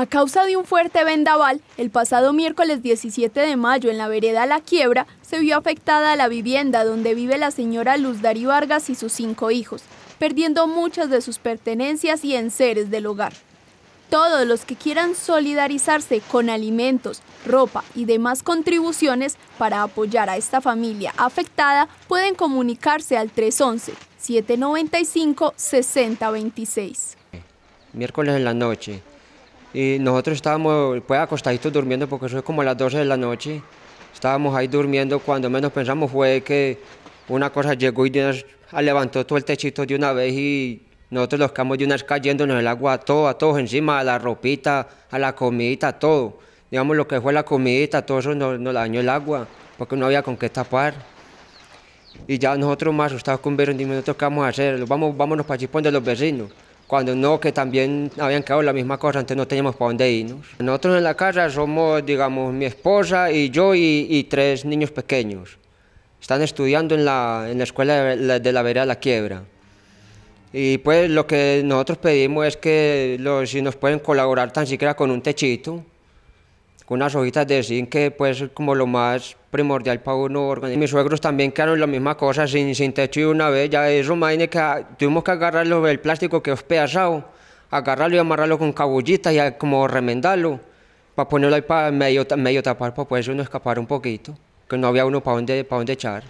A causa de un fuerte vendaval, el pasado miércoles 17 de mayo en la vereda La Quiebra se vio afectada la vivienda donde vive la señora Luz Darío Vargas y sus cinco hijos, perdiendo muchas de sus pertenencias y enseres del hogar. Todos los que quieran solidarizarse con alimentos, ropa y demás contribuciones para apoyar a esta familia afectada pueden comunicarse al 311-795-6026. Miércoles en la noche, y nosotros estábamos pues acostaditos durmiendo porque eso es como a las 12 de la noche. Estábamos ahí durmiendo cuando menos pensamos fue que una cosa llegó y levantó todo el techito de una vez y nosotros los camos de una vez cayéndonos el agua a todos, a todos encima, a la ropita, a la comidita, a todo. Digamos lo que fue la comidita, todo eso nos, dañó el agua porque no había con qué tapar. Y ya nosotros más asustados con ver, dijimos, nosotros qué vamos a hacer, vamos, vámonos para allí de los vecinos cuando no, que también habían quedado la misma cosa, entonces no teníamos para dónde irnos. Nosotros en la casa somos, digamos, mi esposa y yo y, tres niños pequeños. Están estudiando en la, en la escuela de la, vereda la de la Quiebra. Y pues lo que nosotros pedimos es que los, si nos pueden colaborar tan siquiera con un techito, unas hojitas de zinc que pues como lo más primordial para uno organizar. Mis suegros también quedaron la misma cosa, sin, sin techo y una vez, ya eso, imagínate que ah, tuvimos que agarrarlo del plástico que es pedazado, agarrarlo y amarrarlo con cabullitas y ah, como remendarlo, para ponerlo ahí para medio, medio tapar, para poder uno escapar un poquito, que no había uno para dónde, para dónde echar.